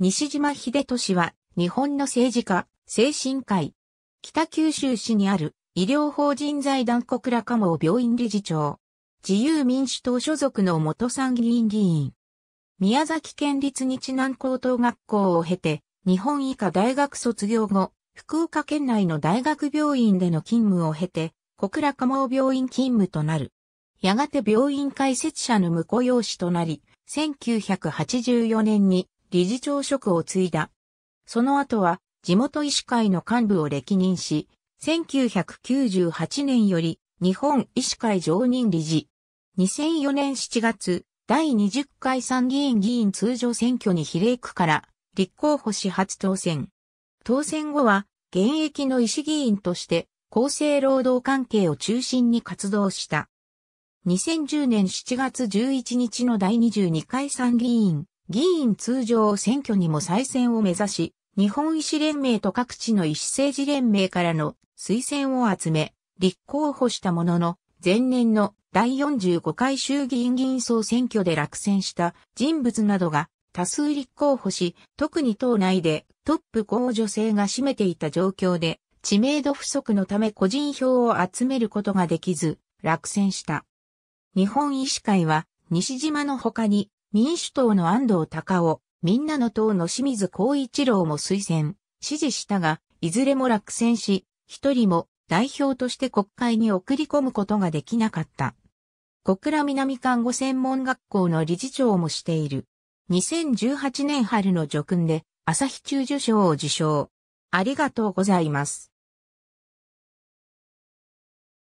西島秀俊は、日本の政治家、精神科医。北九州市にある医療法人財団小倉加茂病院理事長。自由民主党所属の元参議院議員。宮崎県立日南高等学校を経て、日本医科大学卒業後、福岡県内の大学病院での勤務を経て、小倉加茂病院勤務となる。やがて病院開設者の婿養子となり、1984年に理事長職を継いだ。その後は地元医師会の幹部を歴任し、1998年より日本医師会常任理事。2004年7月、第20回参議院議員通常選挙に比例区から立候補し初当選。当選後は現役の医師議員として厚生労働関係を中心に活動した。2010年7月11日の第22回参議院議員通常選挙にも再選を目指し、日本医師連盟と各地の医師政治連盟からの推薦を集め、立候補したものの、前年の第45回衆議院議員総選挙で落選した人物などが多数立候補し、特に党内でトップ候補女性が占めていた状況で、知名度不足のため個人票を集めることができず、落選した。日本医師会は、西島の他に、民主党の安藤隆夫、んなの党の清水光一郎も推薦、支持したが、いずれも落選し、一人も代表として国会に送り込むことができなかった。小倉南看護専門学校の理事長もしている。2018年春の叙勲で朝日中受賞を受賞。ありがとうございます。